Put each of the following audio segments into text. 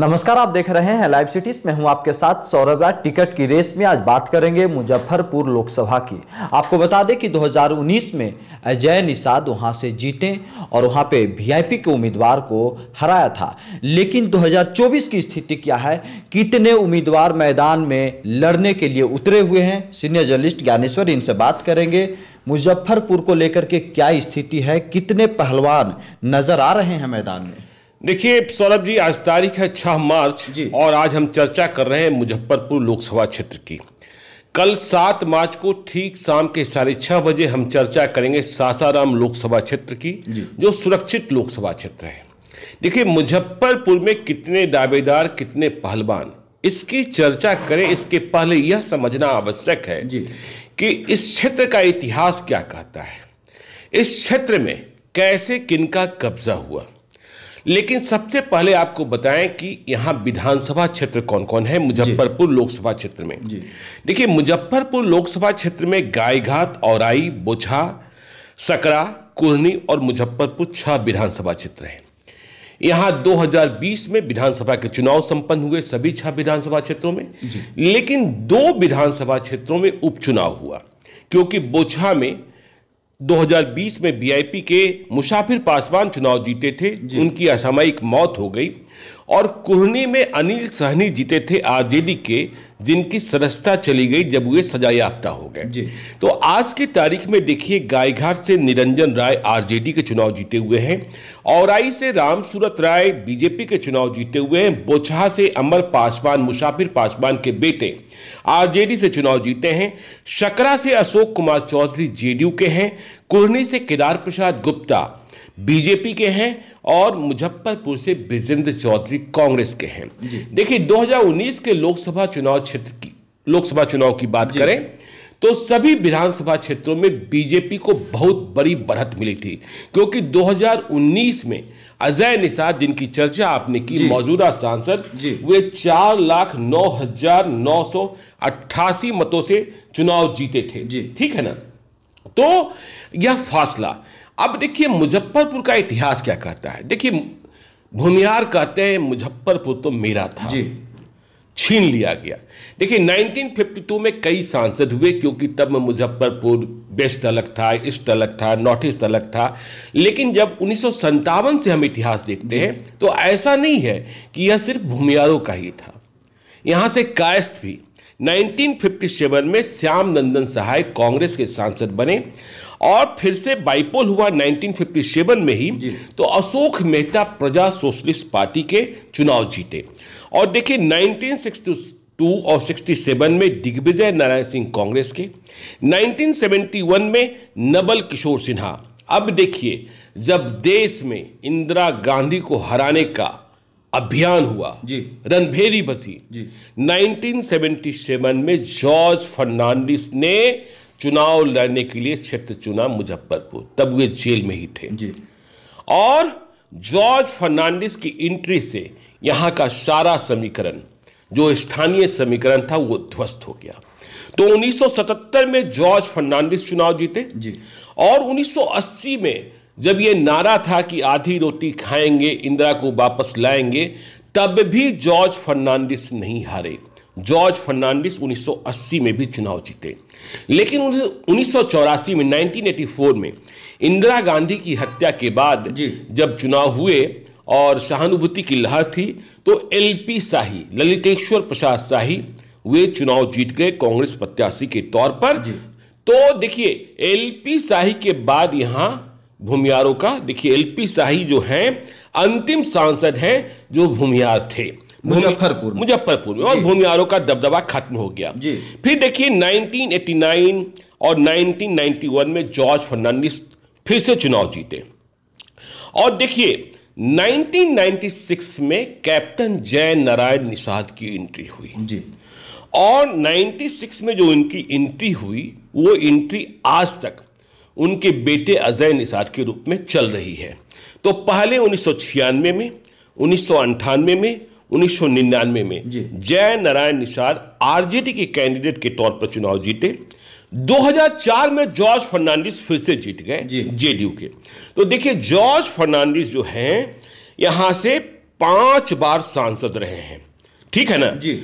नमस्कार आप देख रहे हैं लाइव सिटीज में हूं आपके साथ सौरभ राज टिकट की रेस में आज बात करेंगे मुजफ्फरपुर लोकसभा की आपको बता दें कि 2019 में अजय निषाद वहां से जीते और वहां पे वीआईपी के उम्मीदवार को हराया था लेकिन 2024 की स्थिति क्या है कितने उम्मीदवार मैदान में लड़ने के लिए उतरे हुए हैं सीनियर जर्नलिस्ट ज्ञानेश्वर इनसे बात करेंगे मुजफ्फरपुर को लेकर के क्या स्थिति है कितने पहलवान नजर आ रहे हैं मैदान में देखिए सौरभ जी आज तारीख है छह मार्च और आज हम चर्चा कर रहे हैं मुजफ्फरपुर लोकसभा क्षेत्र की कल सात मार्च को ठीक शाम के साढ़े छह बजे हम चर्चा करेंगे सासाराम लोकसभा क्षेत्र की जो सुरक्षित लोकसभा क्षेत्र है देखिए मुजफ्फरपुर में कितने दावेदार कितने पहलवान इसकी चर्चा करें इसके पहले यह समझना आवश्यक है कि इस क्षेत्र का इतिहास क्या कहता है इस क्षेत्र में कैसे किनका कब्जा हुआ लेकिन सबसे पहले आपको बताएं कि यहाँ विधानसभा क्षेत्र कौन कौन है मुजफ्फरपुर लोकसभा क्षेत्र में देखिए मुजफ्फरपुर लोकसभा क्षेत्र में गायघाट औराई बोछा सकरा कुर्नी और मुजफ्फरपुर छह विधानसभा क्षेत्र हैं यहाँ 2020 में विधानसभा के चुनाव संपन्न हुए सभी छह विधानसभा क्षेत्रों में लेकिन दो विधानसभा क्षेत्रों में उपचुनाव हुआ क्योंकि बोछा में 2020 में बीआईपी के मुसाफिर पासवान चुनाव जीते थे जी। उनकी असामयिक मौत हो गई और कोहनी में अनिल सहनी जीते थे आरजेडी के जिनकी सदस्यता चली गई जब वे सजायाफ्ता हो गए तो आज की तारीख में देखिए गायघाट से निरंजन राय आरजेडी के चुनाव जीते हुए हैं औराई से रामसूरत राय बीजेपी के चुनाव जीते हुए हैं बोछा से अमर पासवान मुसाफिर पासवान के बेटे आरजेडी से चुनाव जीते हैं शकरा से अशोक कुमार चौधरी जेडीयू के हैं कुरनी से केदार प्रसाद गुप्ता बीजेपी के हैं और मुजफ्फरपुर से ब्रिजेंद्र चौधरी कांग्रेस के हैं देखिए 2019 के लोकसभा चुनाव क्षेत्र की लोकसभा चुनाव की बात करें तो सभी विधानसभा क्षेत्रों में बीजेपी को बहुत बड़ी बढ़त मिली थी क्योंकि 2019 में अजय निषाद जिनकी चर्चा आपने की मौजूदा सांसद वे चार लाख नौ हजार नौ सौ अट्ठासी मतों से चुनाव जीते थे ठीक है ना तो यह फासला अब देखिए मुजफ्फरपुर का इतिहास क्या कहता है देखिए भूमिहार कहते हैं मुजफ्फरपुर तो मेरा था जी छीन लिया गया देखिए 1952 में कई सांसद हुए क्योंकि तब मुजफ्फरपुर वेस्ट अलग था ईस्ट अलग था नॉर्थ ईस्ट अलग था लेकिन जब उन्नीस से हम इतिहास देखते हैं तो ऐसा नहीं है कि यह सिर्फ भूमियारों का ही था यहां से कायस्थ भी 1957 में श्याम नंदन सहाय कांग्रेस के सांसद बने और फिर से बाइपोल हुआ 1957 में ही तो अशोक मेहता प्रजा सोशलिस्ट पार्टी के चुनाव जीते और देखिए 1962 और 67 में दिग्विजय नारायण सिंह कांग्रेस के 1971 में नबल किशोर सिन्हा अब देखिए जब देश में इंदिरा गांधी को हराने का अभियान हुआ जी रणभेरी बसी जी 1977 में जॉर्ज फर्नांडिस ने चुनाव लड़ने के लिए क्षेत्र चुना मुजफ्फरपुर तब वे जेल में ही थे जी और जॉर्ज फर्नांडिस की एंट्री से यहाँ का सारा समीकरण जो स्थानीय समीकरण था वो ध्वस्त हो गया तो 1977 में जॉर्ज फर्नांडिस चुनाव जीते जी और 1980 में जब ये नारा था कि आधी रोटी खाएंगे इंदिरा को वापस लाएंगे तब भी जॉर्ज फर्नांडिस नहीं हारे जॉर्ज फर्नांडिस 1980 में भी चुनाव जीते लेकिन उन्नीस में 1984 में इंदिरा गांधी की हत्या के बाद जब चुनाव हुए और सहानुभूति की लहर थी तो एलपी शाही ललितेश्वर प्रसाद शाही वे चुनाव जीत गए कांग्रेस प्रत्याशी के तौर पर तो देखिए एलपी शाही के बाद यहां भूमियारों का देखिए एल पी शाही जो हैं अंतिम सांसद हैं जो भूमियार थे मुजफ्फरपुर मुजफ्फरपुर में और भूमियारों का दबदबा खत्म हो गया जी। फिर देखिए 1989 और 1991 में जॉर्ज फर्नांडिस फिर से चुनाव जीते और देखिए 1996 में कैप्टन जय नारायण निषाद की एंट्री हुई जी और 96 में जो इनकी एंट्री हुई वो एंट्री आज तक उनके बेटे अजय निषाद के रूप में चल रही है तो पहले उन्नीस में उन्नीस में निन्यानवे में जय नारायण निषाद आरजेडी के कैंडिडेट के तौर पर चुनाव जीते 2004 में जॉर्ज फर्नांडिस फिर से जीत गए जेडीयू के तो देखिए जॉर्ज फर्नांडिस जो हैं यहां से पांच बार सांसद रहे हैं ठीक है ना जी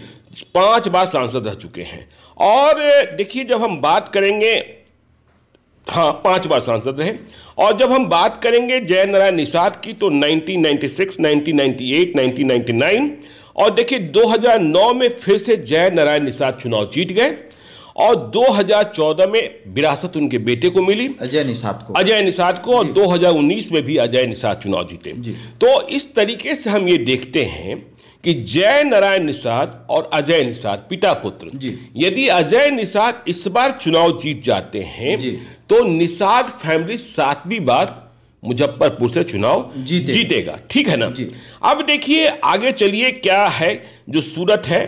पांच बार सांसद रह चुके हैं और देखिए जब हम बात करेंगे हाँ पांच बार सांसद रहे और जब हम बात करेंगे जय नारायण निषाद की तो 1996, 1998, 1999 और देखिए 2009 में फिर से जय नारायण निषाद चुनाव जीत गए और 2014 में विरासत उनके बेटे को मिली अजय निषाद को अजय निषाद को और 2019 में भी अजय निषाद चुनाव जीते जी। तो इस तरीके से हम ये देखते हैं कि जय नारायण निषाद और अजय निषाद पिता पुत्र यदि अजय निषाद इस बार चुनाव जीत जाते हैं तो निषाद फैमिली सातवीं बार मुजफ्फरपुर से चुनाव जीते। जीतेगा ठीक है ना अब देखिए आगे चलिए क्या है जो सूरत है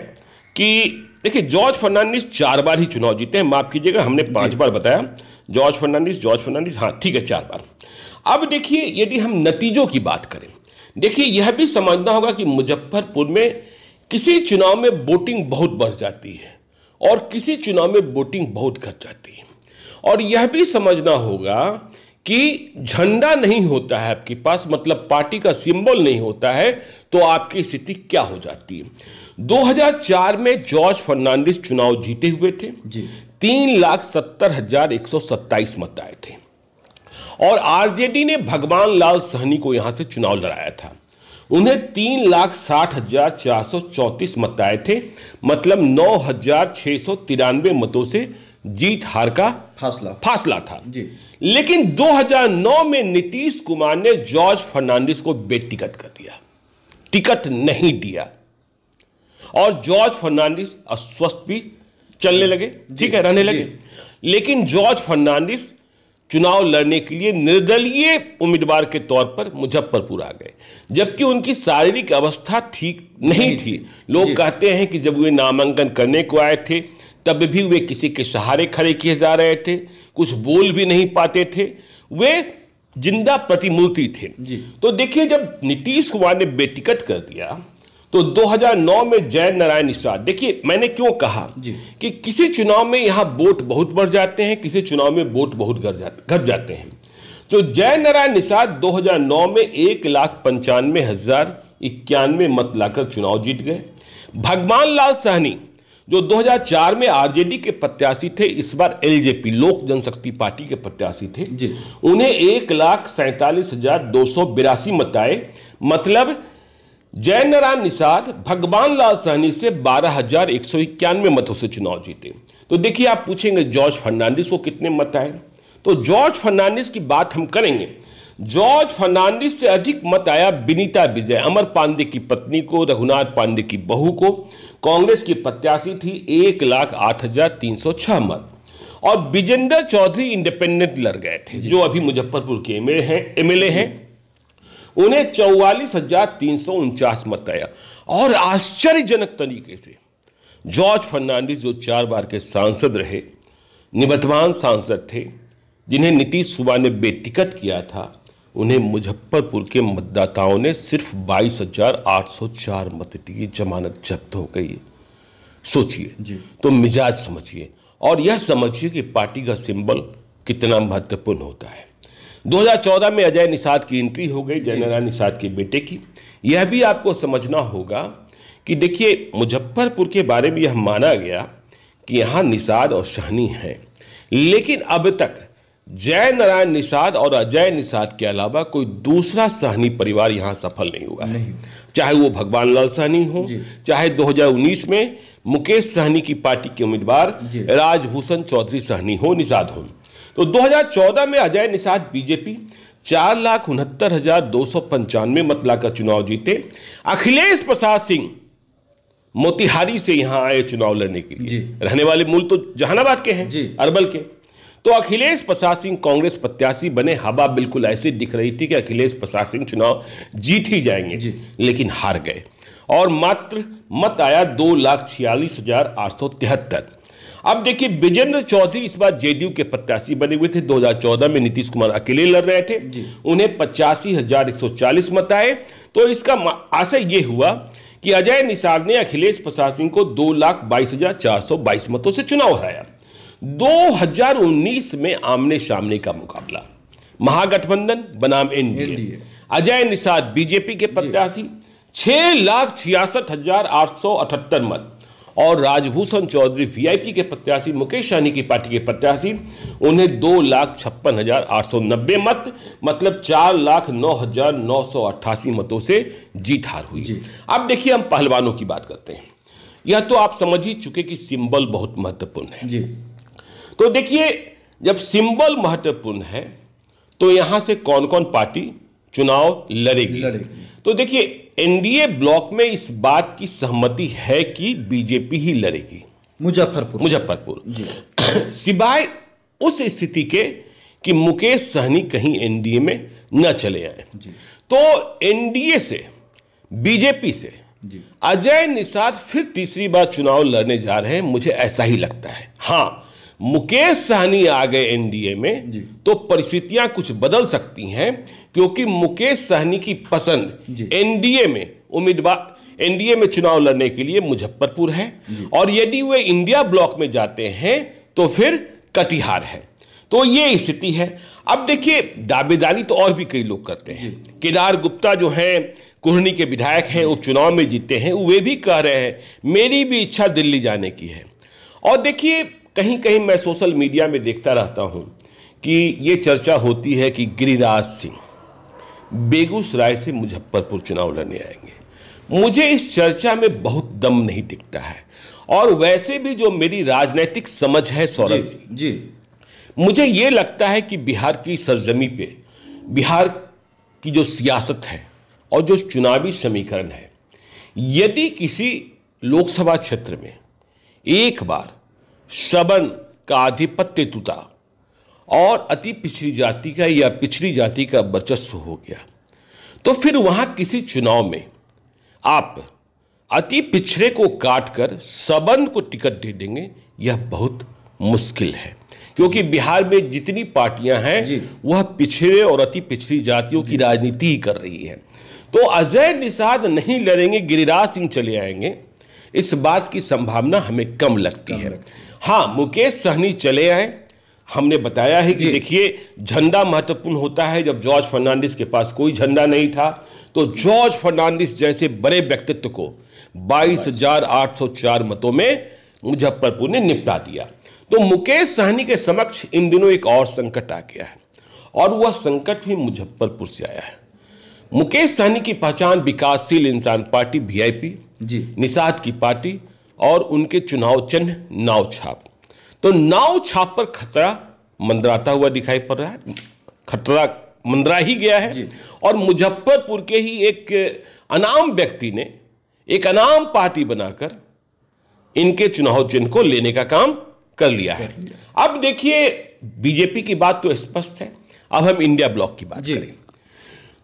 कि देखिए जॉर्ज फर्नांडिस चार बार ही चुनाव जीते हैं माफ कीजिएगा हमने पांच बार बताया जॉर्ज फर्नांडिस जॉर्ज फर्नांडिस हाँ ठीक है चार बार अब देखिए यदि हम नतीजों की बात करें देखिए यह भी समझना होगा कि मुजफ्फरपुर में किसी चुनाव में वोटिंग बहुत बढ़ जाती है और किसी चुनाव में वोटिंग बहुत घट जाती है और यह भी समझना होगा कि झंडा नहीं होता है आपके पास मतलब पार्टी का सिंबल नहीं होता है तो आपकी स्थिति क्या हो जाती है 2004 में जॉर्ज फर्नांडिस चुनाव जीते हुए थे जी। तीन लाख सत्तर हजार एक सौ सत्ताईस मत आए थे और आरजेडी ने भगवान लाल सहनी को यहां से चुनाव लड़ाया था उन्हें तीन लाख साठ हजार चार सौ चौंतीस मत आए थे मतलब नौ हजार छह सौ तिरानवे मतों से जीत हार का फासला फासला था जी। लेकिन 2009 में नीतीश कुमार ने जॉर्ज फर्नांडिस को बेटिकट कर दिया टिकट नहीं दिया और जॉर्ज फर्नांडिस अस्वस्थ भी चलने लगे ठीक है रहने लगे लेकिन जॉर्ज फर्नांडिस चुनाव लड़ने के लिए निर्दलीय उम्मीदवार के तौर पर मुजफ्फरपुर आ गए जबकि उनकी शारीरिक अवस्था ठीक नहीं थी लोग कहते हैं कि जब वे नामांकन करने को आए थे तब भी वे किसी के सहारे खड़े किए जा रहे थे कुछ बोल भी नहीं पाते थे वे जिंदा प्रतिमूर्ति थे तो देखिए जब नीतीश कुमार ने बेटिकट कर दिया तो 2009 में जय नारायण निषाद देखिए मैंने क्यों कहा कि किसी चुनाव में यहाँ वोट बहुत बढ़ जाते हैं किसी चुनाव में वोट बहुत घट जाते हैं तो जय नारायण निषाद 2009 में एक लाख पंचानवे हजार इक्यानवे मत लाकर चुनाव जीत गए भगवान लाल सहनी जो 2004 में आरजेडी के प्रत्याशी थे इस बार एलजेपी लोक जनशक्ति पार्टी के प्रत्याशी थे उन्हें एक लाख सैंतालीस हजार दो सौ बिरासी मत आए मतलब जय नारायण निषाद भगवान लाल सहनी से बारह हजार एक सौ इक्यानवे मतों से चुनाव जीते तो देखिए आप पूछेंगे जॉर्ज फर्नांडिस को कितने मत आए तो जॉर्ज फर्नांडिस की बात हम करेंगे जॉर्ज फर्नांडिस से अधिक मत आया बिनीता विजय अमर पांडे की पत्नी को रघुनाथ पांडे की बहू को कांग्रेस की प्रत्याशी थी एक लाख आठ हजार तीन सौ छह मत और विजेंद्र चौधरी इंडिपेंडेंट लड़ गए थे जो अभी मुजफ्फरपुर के एमएलए हैं एमएलए हैं उन्हें चौवालीस हजार तीन सौ उनचास मत आया और आश्चर्यजनक तरीके से जॉर्ज फर्नांडिस जो चार बार के सांसद रहे निवर्तमान सांसद थे जिन्हें नीतीश कुमार ने बेटिकट किया था उन्हें मुजफ्फरपुर के मतदाताओं ने सिर्फ बाईस हजार आठ सौ चार मत दिए जमानत जब्त हो गई सोचिए तो मिजाज समझिए और यह समझिए कि पार्टी का सिंबल कितना महत्वपूर्ण होता है 2014 में अजय निषाद की एंट्री हो गई जयनारायण निषाद के बेटे की यह भी आपको समझना होगा कि देखिए मुजफ्फरपुर के बारे में यह माना गया कि यहाँ निषाद और शहनी है लेकिन अब तक जय नारायण निषाद और अजय निषाद के अलावा कोई दूसरा सहनी परिवार यहाँ सफल नहीं हुआ है चाहे वो भगवान लाल सहनी हो चाहे 2019 में मुकेश सहनी की पार्टी के उम्मीदवार राजभूषण चौधरी सहनी हो निषाद हो तो 2014 में अजय निषाद बीजेपी चार लाख उनहत्तर हजार दो सौ पंचानवे मत लाकर चुनाव जीते अखिलेश प्रसाद सिंह मोतिहारी से यहां आए चुनाव लड़ने के लिए रहने वाले मूल तो जहानाबाद के हैं अरबल के तो अखिलेश प्रसाद सिंह कांग्रेस प्रत्याशी बने हवा बिल्कुल ऐसे दिख रही थी कि अखिलेश प्रसाद सिंह चुनाव जीत ही जाएंगे जी। लेकिन हार गए और मात्र मत आया दो लाख छियालीस हजार आठ सौ तिहत्तर अब देखिए विजेंद्र चौधरी इस बार जेडीयू के प्रत्याशी बने हुए थे 2014 में नीतीश कुमार अकेले लड़ रहे थे उन्हें पचासी हजार एक सौ चालीस मत आए तो इसका आशय ये हुआ कि अजय निषाद ने अखिलेश प्रसाद सिंह को दो लाख बाईस हजार चार सौ बाईस मतों से चुनाव हराया 2019 में आमने सामने का मुकाबला महागठबंधन बनाम एनडीए अजय निषाद बीजेपी के प्रत्याशी छह लाख छियासठ हजार आठ सौ अठहत्तर मत और राजभूषण चौधरी वीआईपी के प्रत्याशी मुकेश सहनी की पार्टी के प्रत्याशी उन्हें दो लाख छप्पन हजार आठ सौ नब्बे मत मतलब चार लाख नौ हजार नौ सौ अट्ठासी मतों से जीत हार हुई जी। अब देखिए हम पहलवानों की बात करते हैं यह तो आप समझ ही चुके कि सिंबल बहुत महत्वपूर्ण है जी। तो देखिए जब सिंबल महत्वपूर्ण है तो यहां से कौन कौन पार्टी चुनाव लड़ेगी, लड़ेगी। तो देखिए एनडीए ब्लॉक में इस बात की सहमति है कि बीजेपी ही लड़ेगी मुजफ्फरपुर मुजफ्फरपुर सिवाय उस स्थिति के कि मुकेश सहनी कहीं एनडीए में न चले आए तो एनडीए से बीजेपी से अजय निषाद फिर तीसरी बार चुनाव लड़ने जा रहे हैं मुझे ऐसा ही लगता है हाँ मुकेश सहनी आ गए एनडीए में तो परिस्थितियां कुछ बदल सकती हैं क्योंकि मुकेश सहनी की पसंद एनडीए में उम्मीदवार एनडीए में चुनाव लड़ने के लिए मुजफ्फरपुर है और यदि वे इंडिया ब्लॉक में जाते हैं तो फिर कटिहार है तो ये स्थिति है अब देखिए दावेदारी तो और भी कई लोग करते हैं केदार गुप्ता जो हैं कुहनी के विधायक हैं उपचुनाव में जीते हैं वे भी कह रहे हैं मेरी भी इच्छा दिल्ली जाने की है और देखिए कहीं कहीं मैं सोशल मीडिया में देखता रहता हूँ कि ये चर्चा होती है कि गिरिराज सिंह बेगूसराय से मुजफ्फरपुर चुनाव लड़ने आएंगे मुझे इस चर्चा में बहुत दम नहीं दिखता है और वैसे भी जो मेरी राजनीतिक समझ है सौरभ जी, जी मुझे ये लगता है कि बिहार की सरजमी पे बिहार की जो सियासत है और जो चुनावी समीकरण है यदि किसी लोकसभा क्षेत्र में एक बार श्रवण का आधिपत्य टूटा और अति पिछड़ी जाति का या पिछड़ी जाति का वर्चस्व हो गया तो फिर वहाँ किसी चुनाव में आप अति पिछड़े को काट कर सबन को टिकट दे देंगे यह बहुत मुश्किल है क्योंकि बिहार में जितनी पार्टियां हैं वह पिछड़े और अति पिछड़ी जातियों की राजनीति ही कर रही है तो अजय निषाद नहीं लड़ेंगे गिरिराज सिंह चले आएंगे इस बात की संभावना हमें कम लगती कम है लगती। हाँ मुकेश सहनी चले आए हमने बताया है कि देखिए झंडा महत्वपूर्ण होता है जब जॉर्ज फर्नांडिस के पास कोई झंडा नहीं था तो जॉर्ज फर्नांडिस जैसे बड़े व्यक्तित्व को 22,804 मतों में मुजफ्फरपुर ने निपटा दिया तो मुकेश सहनी के समक्ष इन दिनों एक और संकट आ गया है और वह संकट भी मुजफ्फरपुर से आया है मुकेश सहनी की पहचान विकासशील इंसान पार्टी वी जी निषाद की पार्टी और उनके चुनाव चिन्ह नाव छाप तो नाव छाप पर खतरा मंदराता हुआ दिखाई पड़ रहा है खतरा मंदरा ही गया है और मुजफ्फरपुर के ही एक अनाम व्यक्ति ने एक अनाम पार्टी बनाकर इनके चुनाव चिन्ह को लेने का काम कर लिया है अब देखिए बीजेपी की बात तो स्पष्ट है अब हम इंडिया ब्लॉक की बात करें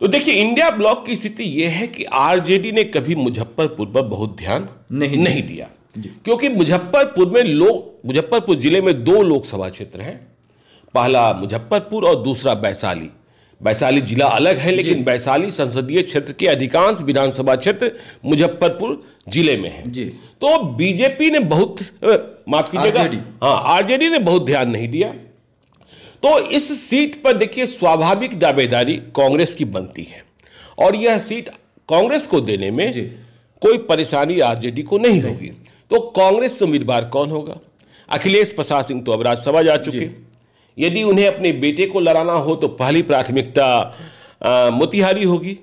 तो देखिए इंडिया ब्लॉक की स्थिति यह है कि आरजेडी ने कभी मुजफ्फरपुर पर बहुत ध्यान नहीं, नहीं दिया क्योंकि मुजफ्फरपुर में लोग मुजफ्फरपुर जिले में दो लोकसभा क्षेत्र हैं पहला मुजफ्फरपुर और दूसरा वैशाली वैशाली जिला अलग है लेकिन वैशाली संसदीय क्षेत्र के अधिकांश विधानसभा क्षेत्र मुजफ्फरपुर जिले में है तो बीजेपी ने बहुत माफ कीजिएगा हाँ आरजेडी ने बहुत ध्यान नहीं दिया तो इस सीट पर देखिए स्वाभाविक दावेदारी कांग्रेस की बनती है और यह सीट कांग्रेस को देने में कोई परेशानी आरजेडी को नहीं होगी तो कांग्रेस से उम्मीदवार कौन होगा अखिलेश प्रसाद सिंह तो अब राज्यसभा जा चुके यदि उन्हें अपने बेटे को लड़ाना हो तो पहली प्राथमिकता मोतिहारी होगी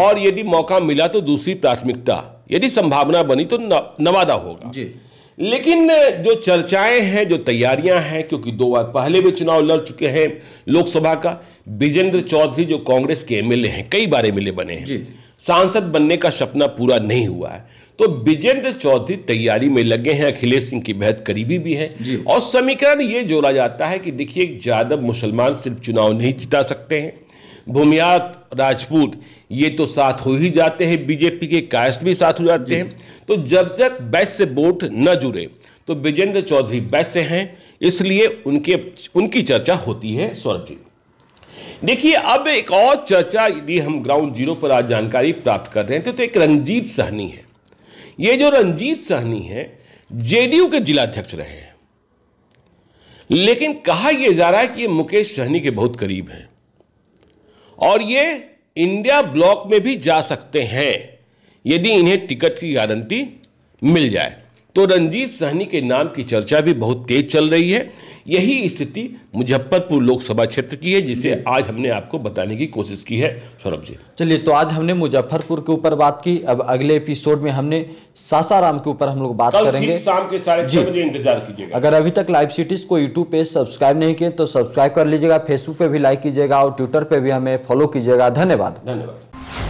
और यदि मौका मिला तो दूसरी प्राथमिकता यदि संभावना बनी तो नवादा होगा लेकिन जो चर्चाएं हैं जो तैयारियां हैं क्योंकि दो बार पहले भी चुनाव लड़ चुके हैं लोकसभा का विजेंद्र चौधरी जो कांग्रेस के एमएलए हैं कई बार एमएलए बने हैं सांसद बनने का सपना पूरा नहीं हुआ है तो विजेंद्र चौधरी तैयारी में लगे हैं अखिलेश सिंह की बेहद करीबी भी है और समीकरण ये जोड़ा जाता है कि देखिए यादव मुसलमान सिर्फ चुनाव नहीं जिता सकते हैं भूमियात राजपूत ये तो साथ हो ही जाते हैं बीजेपी के कायस्थ भी साथ हो जाते हैं तो जब तक बैस से वोट न जुड़े तो विजेंद्र चौधरी बैस से हैं इसलिए उनके उनकी चर्चा होती है सौरभ जी देखिए अब एक और चर्चा यदि हम ग्राउंड जीरो पर आज जानकारी प्राप्त कर रहे हैं तो, तो एक रंजीत सहनी है ये जो रंजीत सहनी है जेडीयू के जिलाध्यक्ष रहे हैं लेकिन कहा यह जा रहा है कि ये मुकेश सहनी के बहुत करीब हैं और ये इंडिया ब्लॉक में भी जा सकते हैं यदि इन्हें टिकट की गारंटी मिल जाए तो रंजीत सहनी के नाम की चर्चा भी बहुत तेज चल रही है यही स्थिति मुजफ्फरपुर लोकसभा क्षेत्र की है जिसे आज हमने आपको बताने की कोशिश की है सौरभ जी चलिए तो आज हमने मुजफ्फरपुर के ऊपर बात की अब अगले एपिसोड में हमने सासाराम के ऊपर हम लोग बात करेंगे शाम के साढ़े बजे इंतजार कीजिएगा अगर अभी तक लाइव सिटीज को यूट्यूब पे सब्सक्राइब नहीं किए तो सब्सक्राइब कर लीजिएगा फेसबुक पे भी लाइक कीजिएगा और ट्विटर पे भी हमें फॉलो कीजिएगा धन्यवाद धन्यवाद